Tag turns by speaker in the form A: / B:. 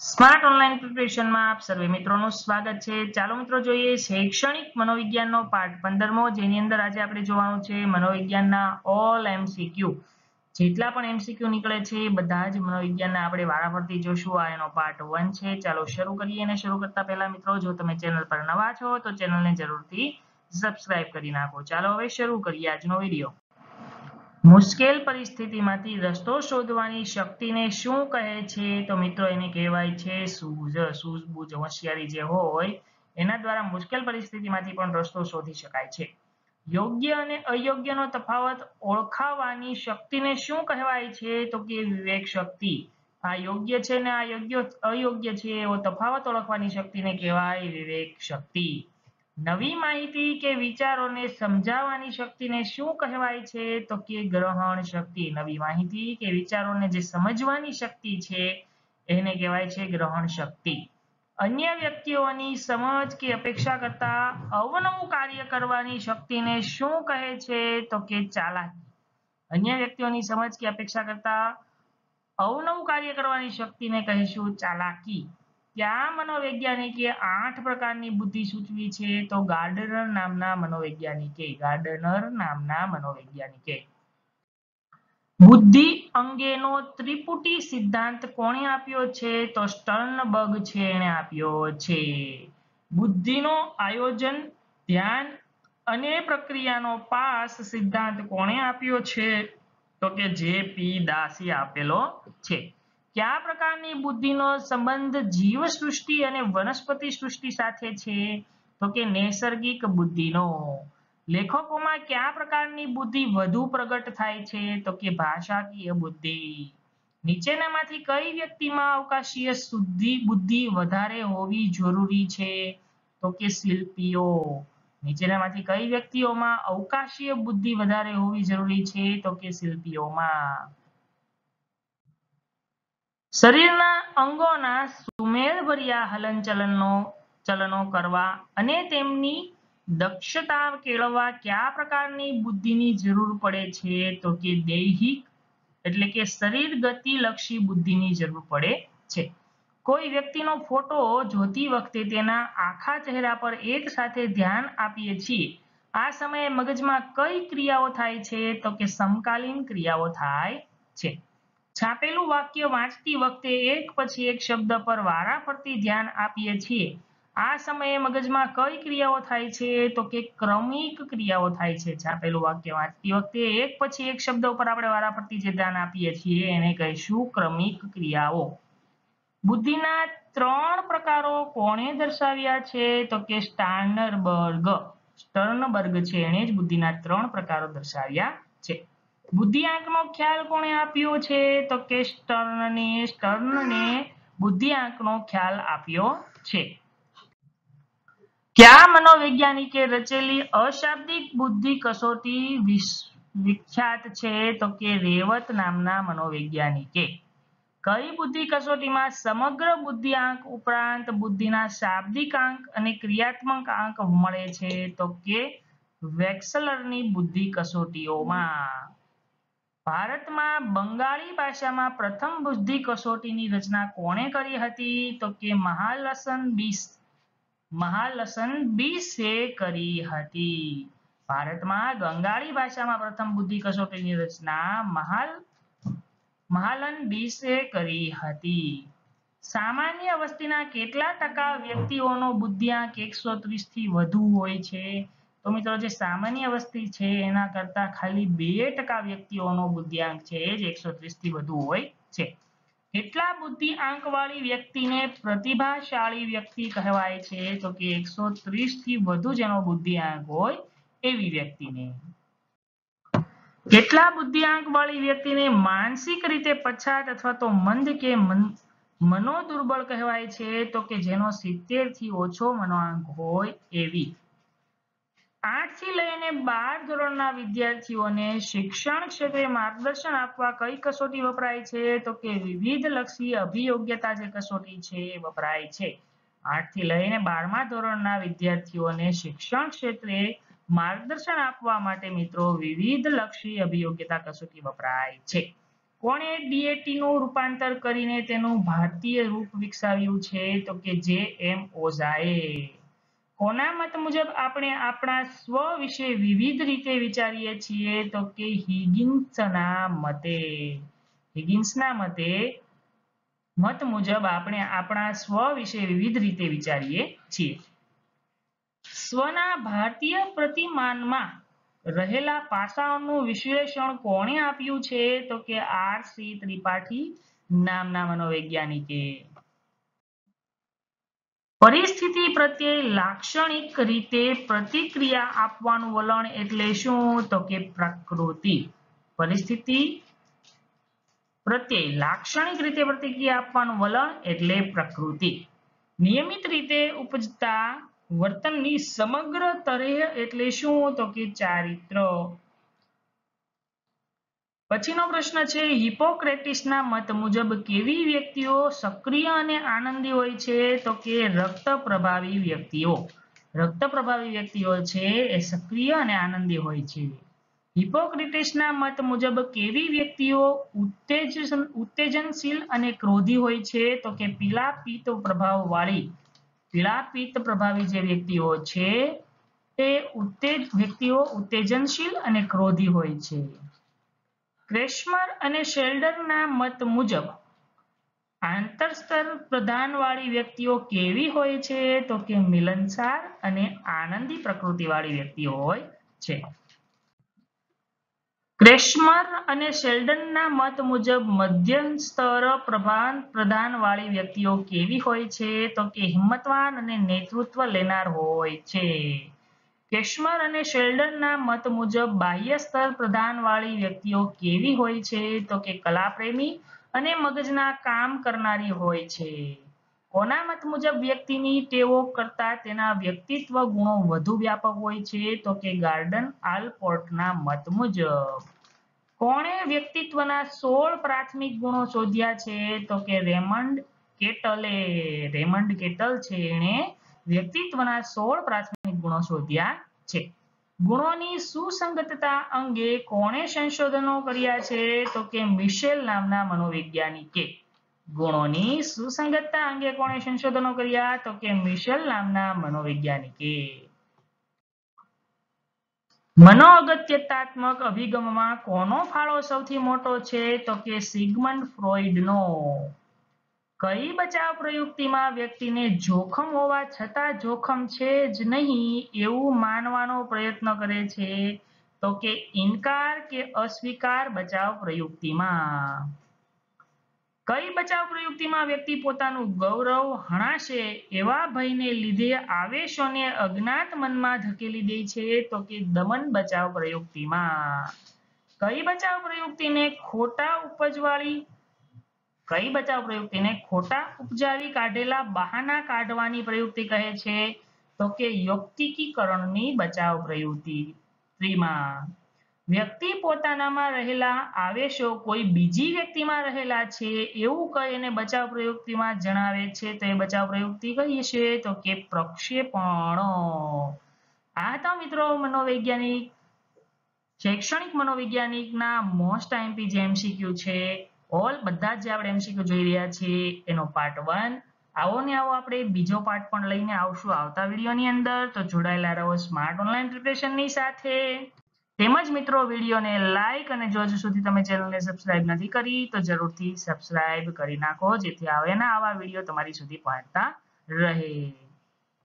A: smart online પ્રિપરેશનમાં આપ સર્વે મિત્રોનું સ્વાગત છે ચાલો મિત્રો જોઈએ શૈક્ષણિક મનોવિજ્ઞાનનો પાઠ પંદરમો જેની અંદર આજે આપણે જોવાનું છે મનોવિજ્ઞાનના ઓલ એમસીક્યુ જેટલા પણ એમસીક્યુ નીકળે છે બધા જ મનોવિજ્ઞાનના આપણે વારાફરતી જોશું આ એનો પાર્ટ વન છે ચાલો શરૂ કરીએ અને શરૂ કરતા પહેલા મિત્રો જો તમે ચેનલ પર નવા છો તો ચેનલને જરૂરથી સબસ્ક્રાઇબ કરી નાખો ચાલો હવે શરૂ કરીએ આજનો વિડીયો મુશ્કેલ પરિસ્થિતિમાંથી રસ્તો શોધવાની શક્તિને શું કહે છે તો મિત્રો એને કહેવાય છે સૂઝ સૂઝબૂઝ હોશિયારી જે હોય એના દ્વારા મુશ્કેલ પરિસ્થિતિમાંથી પણ રસ્તો શોધી શકાય છે યોગ્ય અને અયોગ્યનો તફાવત ઓળખાવાની શક્તિને શું કહેવાય છે તો કે વિવેક શક્તિ આ યોગ્ય છે ને આ યોગ્ય અયોગ્ય છે એવો તફાવત ઓળખવાની શક્તિને કહેવાય વિવેક શક્તિ નવી માહિતી કે વિચારોને સમજાવવાની શક્તિને શું કહેવાય છે તો કે ગ્રહણ શક્તિ નવી માહિતી કે વિચારોને જે સમજવાની શક્તિ છે એને કહેવાય છે ગ્રહણ શક્તિ અન્ય વ્યક્તિઓની સમજ કે અપેક્ષા કરતા અવનવું કાર્ય કરવાની શક્તિને શું કહે છે તો કે ચાલાકી અન્ય વ્યક્તિઓની સમજ કે અપેક્ષા કરતા અવનવું કાર્ય કરવાની શક્તિને કહીશું ચાલાકી કયા મનોવૈજ્ઞાનિકે આઠ પ્રકારની બુદ્ધિ સૂચવી છે તો ગાર્ડનર નામના મનોવૈજ્ઞાનિકે ગાર્ડનર નામના મનોવૈજ્ઞાનિકે બુદ્ધિ અંગેનો ત્રિપુટી સિદ્ધાંત કોણે આપ્યો છે તો સ્ટર્નબર્ગ છે એને આપ્યો છે બુદ્ધિનો આયોજન ધ્યાન અને પ્રક્રિયાનો પાસ સિદ્ધાંત કોણે આપ્યો છે તો કે જે પી દાસી આપેલો છે કયા પ્રકારની બુદ્ધિનો સંબંધ જીવ સૃષ્ટિ અને વનસ્પતિ સૃષ્ટિ સાથે છે તો કે નૈસર્ગિક બુદ્ધિનો લેખકોમાં કયા પ્રકારની બુદ્ધિ વધુ પ્રગટ થાય છે તો કે ભાષાકીય બુદ્ધિ નીચેનામાંથી કઈ વ્યક્તિમાં અવકાશીય શુદ્ધિ બુદ્ધિ વધારે હોવી જરૂરી છે તો કે શિલ્પીઓ નીચેનામાંથી કઈ વ્યક્તિઓમાં અવકાશીય બુદ્ધિ વધારે હોવી જરૂરી છે તો કે શિલ્પીઓમાં શરીરના અંગોના સુમેળભર્યા હલનચલનનો ચલનો કરવા અને તેમની દક્ષતા કેળવવા કયા પ્રકારની બુદ્ધિની જરૂર પડે છે તો કે દૈહિક એટલે કે શરીર ગતિ લક્ષી બુદ્ધિની જરૂર પડે છે કોઈ વ્યક્તિનો ફોટો જોતી વખતે તેના આખા ચહેરા પર એક સાથે ધ્યાન આપીએ છીએ આ સમયે મગજમાં કઈ ક્રિયાઓ થાય છે તો કે સમકાલીન ક્રિયાઓ થાય છે છાપેલું વાક્ય વાંચતી વખતે એક પછી એક શબ્દ પર વારાફરતી ધ્યાન આપીએ છીએ આ સમયે મગજમાં કઈ ક્રિયાઓ થાય છે તો કે ક્રમિક ક્રિયાઓ થાય છે છાપેલું વાક્ય વાંચતી વખતે એક પછી એક શબ્દ ઉપર આપણે વારાફરતી જે ધ્યાન આપીએ છીએ એને કહીશું ક્રમિક ક્રિયાઓ બુદ્ધિના ત્રણ પ્રકારો કોણે દર્શાવ્યા છે તો કે સ્ટાર્નબર્ગ સ્ટર્નબર્ગ છે એને જ બુદ્ધિના ત્રણ પ્રકારો દર્શાવ્યા છે બુદ્ધિઆંકનો ખ્યાલ કોણે આપ્યો છે તો કે સ્ટર્નને સ્ટર્નને બુદ્ધિઆંકનો ખ્યાલ આપ્યો છે કયા મનોવૈજ્ઞાનિકે રચેલી અશાબ્દિક બુદ્ધિ કસોટી વિખ્યાત છે તો કે રેવત નામના મનોવૈજ્ઞાનિકે કઈ બુદ્ધિ કસોટીમાં સમગ્ર બુદ્ધિ આંક ઉપરાંત બુદ્ધિના શાબ્દિક આંક અને ક્રિયાત્મક આંક મળે છે તો કે વેક્સલરની બુદ્ધિ કસોટીઓમાં ભારતમાં બંગાળી ભાષામાં પ્રથમ બુદ્ધિ કસોટીની રચના કોણે કરી હતી તો કે મહાલસન બીસ મહાલસન બીસે કરી હતી ભારતમાં બંગાળી ભાષામાં પ્રથમ બુદ્ધિ કસોટીની રચના મહાલ મહાલન બીસે કરી હતી સામાન્ય વસ્તીના કેટલા ટકા વ્યક્તિઓનો બુદ્ધિઆંક એકસો ત્રીસ થી વધુ હોય છે તો મિત્રો જે સામાન્ય વસ્તી છે એના કરતા ખાલી બે ટકા વ્યક્તિઓનો બુદ્ધિઆંક છે એ જ એકસો થી વધુ હોય છે કેટલા બુદ્ધિઆંક વાળી વ્યક્તિને પ્રતિભાશાળી વ્યક્તિ કહેવાય છે તો કે એકસો થી વધુ જેનો બુદ્ધિઆંક હોય એવી વ્યક્તિને કેટલા બુદ્ધિઆંક વાળી વ્યક્તિને માનસિક રીતે પછાત અથવા તો મંદ કે મનોદુર્બળ કહેવાય છે તો કે જેનો સિત્તેર થી ઓછો મનોઆંક હોય એવી આઠ થી લઈને બાર ધોરણના વિદ્યાર્થીઓને શિક્ષણ ક્ષેત્રે માર્ગદર્શન આપવા કઈ કસોટી વપરાય છે તો કે વિવિધ લક્ષી અભિયોગ્યતા જે કસોટી છે એ વપરાય છે આઠ થી લઈને બારમા ધોરણના વિદ્યાર્થીઓને શિક્ષણ ક્ષેત્રે માર્ગદર્શન આપવા માટે મિત્રો વિવિધ લક્ષી અભિયોગ્યતા કસોટી વપરાય છે કોણે ડીએટી નું રૂપાંતર કરીને તેનું ભારતીય રૂપ વિકસાવ્યું છે તો કે જે એમ ઓઝાએ કોના મત મુજબ આપણે આપણા સ્વ વિશે વિવિધ રીતે વિચારીએ છીએ તો કે હિગિન્સના મતે હિગિન્સના મતે મત મુજબ આપણે આપણા સ્વ વિશે વિવિધ રીતે વિચારીએ છીએ સ્વના ભારતીય પ્રતિમાનમાં રહેલા પાસાઓનું વિશ્લેષણ કોણે આપ્યું છે તો કે આર સી ત્રિપાઠી નામના મનોવૈજ્ઞાનિકે પરિસ્થિતિ પ્રત્યે લાક્ષણિક રીતે પ્રતિક્રિયા આપવાનું વલણ એટલે શું તો કે પ્રકૃતિ પરિસ્થિતિ પ્રત્યે લાક્ષણિક રીતે પ્રતિક્રિયા આપવાનું વલણ એટલે પ્રકૃતિ નિયમિત રીતે ઉપજતા વર્તનની સમગ્ર તરે એટલે શું તો કે ચારિત્ર પછીનો પ્રશ્ન છે હિપોક્રેટિસના મત મુજબ કેવી વ્યક્તિઓ સક્રિય અને આનંદી હોય છે તો કે રક્ત પ્રભાવી વ્યક્તિઓ રક્ત પ્રભાવી વ્યક્તિઓ છે એ સક્રિય અને આનંદી હોય છે હિપોક્રેટિસના મત મુજબ કેવી વ્યક્તિઓ ઉત્તેજન ઉત્તેજનશીલ અને ક્રોધી હોય છે તો કે પીલા પિત્ત પ્રભાવવાળી પીલા પિત્ત પ્રભાવી જે વ્યક્તિઓ છે તે ઉત્તેજ વ્યક્તિઓ ઉત્તેજનશીલ અને ક્રોધી હોય છે ક્રેસ્મર અને શેલ્ડરના મત મુજબ આંતરસ્તર પ્રધાનવાળી વ્યક્તિઓ કેવી હોય છે તો કે મિલનસાર અને આનંદી પ્રકૃતિવાળી વ્યક્તિઓ હોય છે ક્રેસ્મર અને શેલ્ડનના મત મુજબ મધ્યસ્તર પ્રભાન પ્રધાનવાળી વ્યક્તિઓ કેવી હોય છે તો કે હિંમતવાન અને નેતૃત્વ લેનાર હોય છે કેશમર અને શેલ્ડનના મત મુજબ બાહ્ય સ્તર પ્રદાનવાળી વ્યક્તિઓ કેવી હોય છે તો કે કલાપ્રેમી અને મગજના કામ કરનારી હોય છે કોના મત મુજબ વ્યક્તિની ટેવો કરતા તેના વ્યક્તિત્વ ગુણો વધુ વ્યાપક હોય છે તો કે ગાર્ડન આલપોર્ટના મત મુજબ કોણે વ્યક્તિત્વના સોળ પ્રાથમિક ગુણો શોધ્યા છે તો કે રેમન્ડ કેટલે રેમન્ડ કેટલ છે એણે વ્યક્તિત્વના સોળ પ્રાથમિક ગુણો શોધ્યા છે ગુણોની સુસંગતતા અંગે કોણે સંશોધનો કર્યા છે તો કે મિશેલ નામના મનોવૈજ્ઞાનિકે ગુણોની સુસંગતતા અંગે કોણે સંશોધનો કર્યા તો કે મિશેલ નામના મનોવૈજ્ઞાનિકે મનોઅગત્યતાત્મક અભિગમમાં કોનો ફાળો સૌથી મોટો છે તો કે સિગમન્ડ નો કઈ બચાવ પ્રયુક્તિમાં વ્યક્તિને જોખમ હોવા છતાં જોખમ છે જ નહીં એવું માનવાનો પ્રયત્ન કરે છે તો કે ઇનકાર કે અસ્વીકાર બચાવ પ્રયુક્તિમાં કઈ બચાવ પ્રયુક્તિમાં વ્યક્તિ પોતાનું ગૌરવ હણાશે એવા ભયને લીધે આવેશોને અજ્ઞાત મનમાં ધકેલી દે છે તો કે દમન બચાવ પ્રયુક્તિમાં કઈ બચાવ પ્રયુક્તિને ખોટા ઉપજવાળી કઈ બચાવ પ્રયુક્તિને ખોટા ઉપજાવી કાઢેલા બહાના કાઢવાની પ્રયુક્તિ કહે છે તો કે યુક્તિકીકરણની બચાવ પ્રયુક્તિ ત્રીમાં વ્યક્તિ પોતાનામાં રહેલા આવેશો કોઈ બીજી વ્યક્તિમાં રહેલા છે એવું કહીને બચાવ પ્રયુક્તિમાં જણાવે છે તો એ બચાવ પ્રયુક્તિ કહીએ છીએ તો કે પ્રક્ષેપણ આ હતા મિત્રો મનોવૈજ્ઞાનિક શૈક્ષણિક મનોવૈજ્ઞાનિકના મોસ્ટ આઈએમપી જે એમસીક્યુ છે ઓલ બધા જે આપણે એમસીક્યુ જોઈ રહ્યા છીએ એનો પાર્ટ વન આવો ને આવો આપણે બીજો પાર્ટ પણ લઈને આવશું આવતા વિડીયોની અંદર તો જોડાયેલા રહો સ્માર્ટ ઓનલાઈન ની સાથે તેમજ મિત્રો વિડીયોને લાઇક અને જો હજુ સુધી તમે ચેનલને સબસ્ક્રાઇબ નથી કરી તો જરૂરથી સબસ્ક્રાઇબ કરી નાખો જેથી આવેના આવા વિડીયો તમારી સુધી પહોંચતા રહે